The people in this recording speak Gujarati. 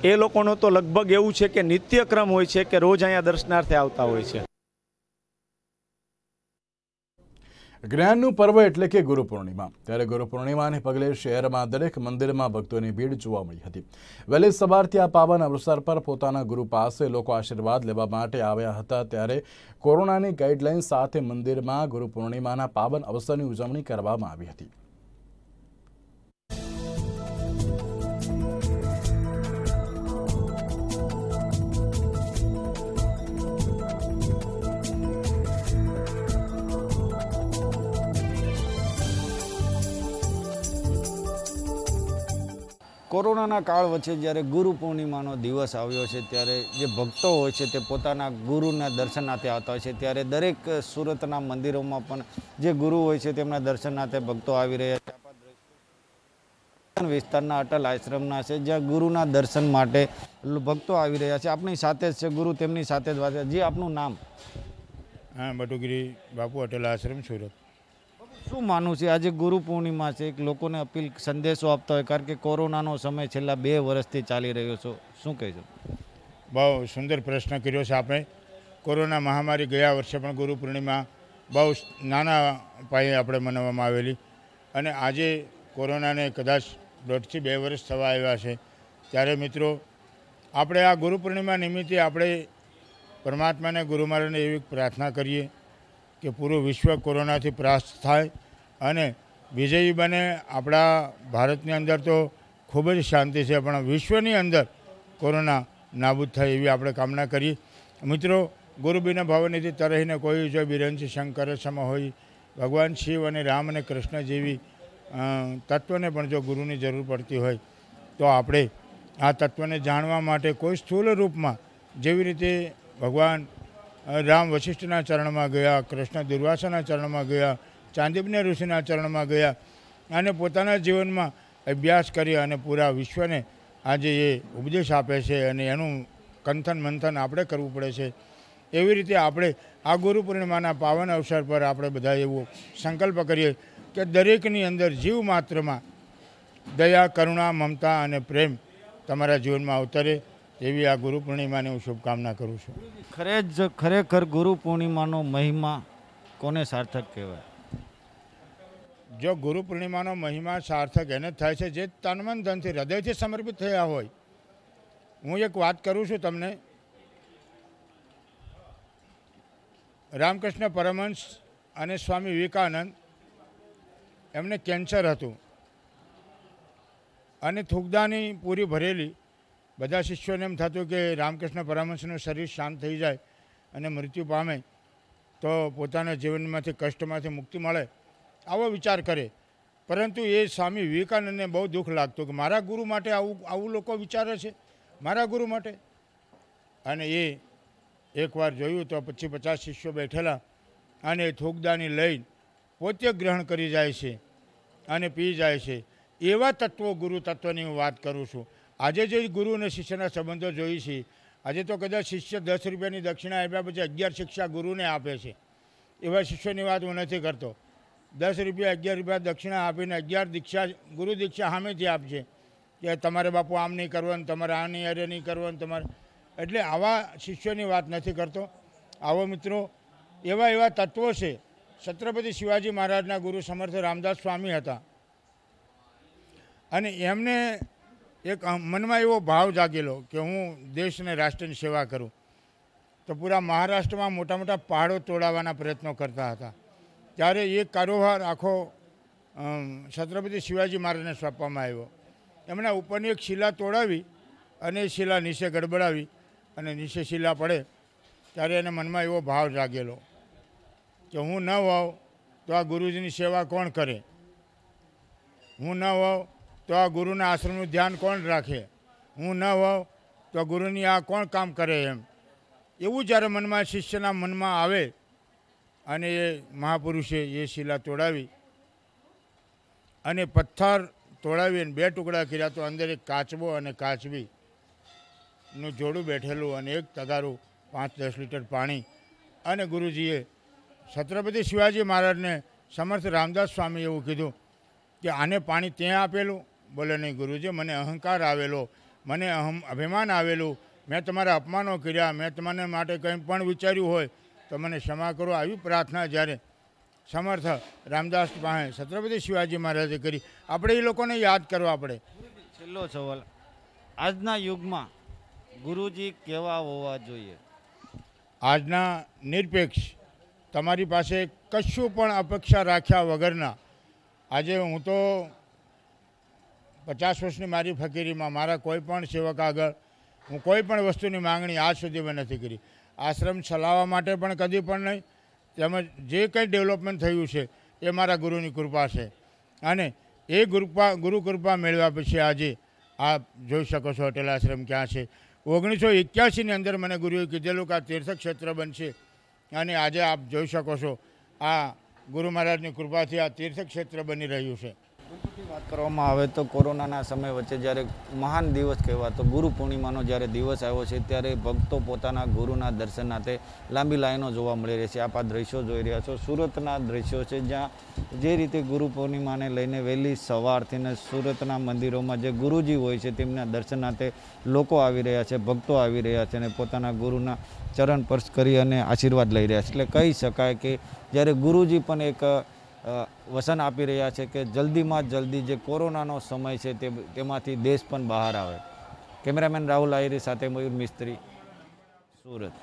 એ લોકોનો તો લગભગ એવું છે કે નિત્યક્રમ હોય છે કે રોજ અહીંયા દર્શનાર્થે આવતા હોય છે જ્ઞાનનું પર્વ એટલે કે ગુરુ પૂર્ણિમા ત્યારે ગુરુ પૂર્ણિમાને પગલે શહેરમાં દરેક મંદિરમાં ભક્તોની ભીડ જોવા મળી હતી વહેલી સવારથી આ પાવન અવસર પર પોતાના ગુરુ પાસે લોકો આશીર્વાદ લેવા માટે આવ્યા હતા ત્યારે કોરોનાની ગાઈડલાઇન સાથે મંદિરમાં ગુરુ પૂર્ણિમાના પાવન અવસરની ઉજવણી કરવામાં આવી હતી કોરોનાના કાળ વચ્ચે જ્યારે ગુરુ પૂર્ણિમાનો દિવસ આવ્યો છે ત્યારે જે ભક્તો હોય છે તે પોતાના ગુરુના દર્શનાર્થે આવતા હોય છે ત્યારે દરેક સુરતના મંદિરોમાં પણ જે ગુરુ હોય છે તેમના દર્શનાર્થે ભક્તો આવી રહ્યા છે વિસ્તારના અટલ આશ્રમના છે જ્યાં ગુરુના દર્શન માટે ભક્તો આવી રહ્યા છે આપણી સાથે જ છે ગુરુ તેમની સાથે જ વાત છે જી આપનું નામ હા બટુગીરી બાપુ અટલ આશ્રમ સુરત શું માનવું છે આજે ગુરુ પૂર્ણિમા છે એક લોકોને અપીલ સંદેશો આપતા હોય કારણ કે કોરોનાનો સમય છેલ્લા બે વર્ષથી ચાલી રહ્યો છો શું કહેશો બહુ સુંદર પ્રશ્ન કર્યો છે આપણે કોરોના મહામારી ગયા વર્ષે પણ ગુરુ પૂર્ણિમા બહુ નાના પાયે આપણે મનાવવામાં આવેલી અને આજે કોરોનાને કદાચ દોઢથી બે વર્ષ થવા આવ્યા છે ત્યારે મિત્રો આપણે આ ગુરુ પૂર્ણિમા નિમિત્તે આપણે પરમાત્માને ગુરુ મહારાજને એવી પ્રાર્થના કરીએ કે પૂરું વિશ્વ કોરોના થી પ્રસ્થ થાય અને વિજેયી બને આપડા ભારતની અંદર તો ખૂબ જ શાંતિ છે પણ વિશ્વની અંદર કોરોના નાબૂદ થાય એવી આપણે કામના કરીએ મિત્રો ગુરુબીના ભાવની જે તરહીને કોઈ હોય જો બિરંસી શંકરે સમા હોય ભગવાન શિવ અને રામ ને કૃષ્ણ જીવી તત્વને પણ જો ગુરુની જરૂર પડતી હોય તો આપણે આ તત્વને જાણવા માટે કોઈ સ્થૂળ રૂપમાં જેવી રીતે ભગવાન રામ વશિષ્ઠના ચરણમાં ગયા કૃષ્ણ દુર્વાસાના ચરણમાં ગયા ચાંદીબને ઋષિના ચરણમાં ગયા અને પોતાના જીવનમાં અભ્યાસ કરી અને પૂરા વિશ્વને આજે એ ઉપદેશ આપે છે અને એનું કંથન મંથન આપણે કરવું પડે છે એવી રીતે આપણે આ ગુરુ પૂર્ણિમાના પાવન અવસર પર આપણે બધા એવો સંકલ્પ કરીએ કે દરેકની અંદર જીવ માત્રમાં દયા કરુણા મમતા અને પ્રેમ તમારા જીવનમાં અવતરે એવી આ ગુરુ પૂર્ણિમાની હું શુભકામના કરું છું ખરે જ ખરેખર ગુરુ પૂર્ણિમાનો મહિમા કોને સાર્થક કહેવાય જો ગુરુ પૂર્ણિમાનો મહિમા સાર્થક એને થાય છે જે તનમન ધનથી હૃદયથી સમર્પિત થયા હોય હું એક વાત કરું છું તમને રામકૃષ્ણ પરમહંસ અને સ્વામી વિવેકાનંદ એમને કેન્સર હતું અને થૂકદાની પૂરી ભરેલી બધા શિષ્યોને એમ થતું કે રામકૃષ્ણ પરમહંસનું શરીર શાંત થઈ જાય અને મૃત્યુ પામે તો પોતાના જીવનમાંથી કષ્ટમાંથી મુક્તિ મળે આવો વિચાર કરે પરંતુ એ સ્વામી વિવેકાનંદને બહુ દુઃખ લાગતું કે મારા ગુરુ માટે આવું આવું લોકો વિચારે છે મારા ગુરુ માટે અને એ એકવાર જોયું તો પછી પચાસ શિષ્યો બેઠેલા અને એ થોગદાની લઈ પોતે ગ્રહણ કરી જાય છે અને પી જાય છે એવા તત્વો ગુરુ તત્વની હું વાત કરું છું આજે જે ગુરુ અને શિષ્યના સંબંધો જોઈએ છીએ આજે તો કદાચ શિષ્ય દસ રૂપિયાની દક્ષિણા આપ્યા પછી અગિયાર શિક્ષા ગુરુને આપે છે એવા શિષ્યોની વાત હું નથી કરતો દસ રૂપિયા અગિયાર રૂપિયા દક્ષિણા આપીને અગિયાર દીક્ષા ગુરુ દીક્ષા સામેથી આપશે કે તમારે બાપુ આમ નહીં કરવાનું તમારે આ નહીં અરે નહીં કરવાનું તમારે એટલે આવા શિષ્યોની વાત નથી કરતો આવો મિત્રો એવા એવા તત્વો છે છત્રપતિ શિવાજી મહારાજના ગુરુ સમર્થ રામદાસ સ્વામી હતા અને એમને એક મનમાં એવો ભાવ જાગેલો કે હું દેશ અને રાષ્ટ્રની સેવા કરું તો પૂરા મહારાષ્ટ્રમાં મોટા મોટા પહાડો તોડાવવાના પ્રયત્નો કરતા હતા ત્યારે એ કારોબાર આખો છત્રપતિ શિવાજી મહારાજને સોંપવામાં આવ્યો એમના ઉપરની એક શિલા તોડાવી અને એ શિલા નીચે ગડબડાવી અને નીચે શિલા પડે ત્યારે એને મનમાં એવો ભાવ જાગેલો કે હું ન હોઉં તો આ ગુરુજીની સેવા કોણ કરે હું ન હોઉં તો આ ગુરુના આશ્રમનું ધ્યાન કોણ રાખે હું ન હોઉં તો ગુરુની આ કોણ કામ કરે એમ એવું જ્યારે મનમાં શિષ્યના મનમાં આવે અને એ મહાપુરુષે એ શિલા તોડાવી અને પથ્થર તોડાવી અને બે ટુકડા કર્યા તો અંદર એક કાચબો અને કાચબીનું જોડું બેઠેલું અને એક તગારું પાંચ દસ લીટર પાણી અને ગુરુજીએ છત્રપતિ શિવાજી મહારાજને સમર્થ રામદાસ સ્વામી એવું કીધું કે આને પાણી ત્યાં આપેલું બોલે નહીં ગુરુજી મને અહંકાર આવેલો મને અહમ અભિમાન આવેલું મેં તમારા અપમાનો કર્યા મેં તમને માટે કંઈ પણ વિચાર્યું હોય તો મને ક્ષમા કરો આવી પ્રાર્થના જ્યારે સમર્થ રામદાસ પાસે છત્રપતિ શિવાજી મહારાજે કરી આપણે એ લોકોને યાદ કરવા પડે છેલ્લો સવાલ આજના યુગમાં ગુરુજી કેવા હોવા જોઈએ આજના નિરપેક્ષ તમારી પાસે કશું પણ અપેક્ષા રાખ્યા વગરના આજે હું તો પચાસ વર્ષની મારી ફકીરીમાં મારા કોઈ પણ સેવક આગળ હું કોઈ પણ વસ્તુની માંગણી આજ સુધી મેં નથી કરી આશ્રમ ચલાવવા માટે પણ કદી પણ નહીં તેમજ જે કંઈ ડેવલપમેન્ટ થયું છે એ મારા ગુરુની કૃપા છે અને એ ગુરુપા ગુરુ કૃપા મેળવ્યા પછી આજે આ જોઈ શકો છો અટેલ આશ્રમ ક્યાં છે ઓગણીસો એક્યાસીની અંદર મને ગુરુએ કીધેલું કે આ તીર્થક્ષેત્ર બનશે અને આજે આપ જોઈ શકો છો આ ગુરુ મહારાજની કૃપાથી આ તીર્થક્ષેત્ર બની રહ્યું છે વાત કરવામાં આવે તો કોરોનાના સમય વચ્ચે જ્યારે મહાન દિવસ કહેવાતો ગુરુ પૂર્ણિમાનો જ્યારે દિવસ આવ્યો છે ત્યારે ભક્તો પોતાના ગુરુના દર્શન દર્શનાર્થે લાંબી લાઈનો જોવા મળી રહી છે આપ આ દ્રશ્યો જોઈ રહ્યા છો સુરતના દ્રશ્યો છે જ્યાં જે રીતે ગુરુ પૂર્ણિમાને લઈને વહેલી સવારથી ને સુરતના મંદિરોમાં જે ગુરુજી હોય છે તેમના દર્શનાર્થે લોકો આવી રહ્યા છે ભક્તો આવી રહ્યા છે અને પોતાના ગુરુના ચરણ સ્પર્શ કરી અને આશીર્વાદ લઈ રહ્યા છે એટલે કહી શકાય કે જ્યારે ગુરુજી પણ એક વસન આપી રહ્યા છે કે જલ્દીમાં જલ્દી જે કોરોનાનો સમય છે તે તેમાંથી દેશ પણ બહાર આવે કેમેરામેન રાહુલ આયરી સાથે મયુર મિસ્ત્રી સુરત